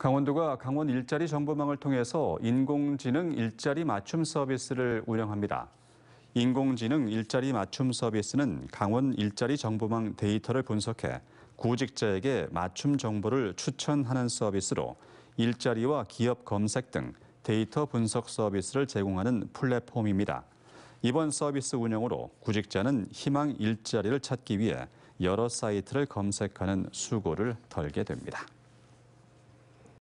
강원도가 강원 일자리 정보망을 통해서 인공지능 일자리 맞춤 서비스를 운영합니다. 인공지능 일자리 맞춤 서비스는 강원 일자리 정보망 데이터를 분석해 구직자에게 맞춤 정보를 추천하는 서비스로 일자리와 기업 검색 등 데이터 분석 서비스를 제공하는 플랫폼입니다. 이번 서비스 운영으로 구직자는 희망 일자리를 찾기 위해 여러 사이트를 검색하는 수고를 덜게 됩니다.